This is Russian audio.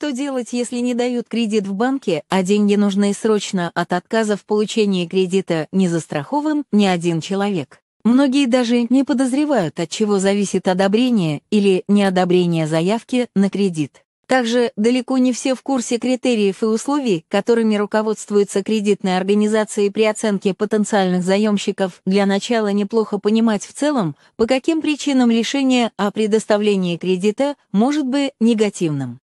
Что делать, если не дают кредит в банке, а деньги нужны срочно от отказа в получении кредита не застрахован ни один человек? Многие даже не подозревают, от чего зависит одобрение или неодобрение заявки на кредит. Также далеко не все в курсе критериев и условий, которыми руководствуются кредитные организации при оценке потенциальных заемщиков, для начала неплохо понимать в целом, по каким причинам решение о предоставлении кредита может быть негативным.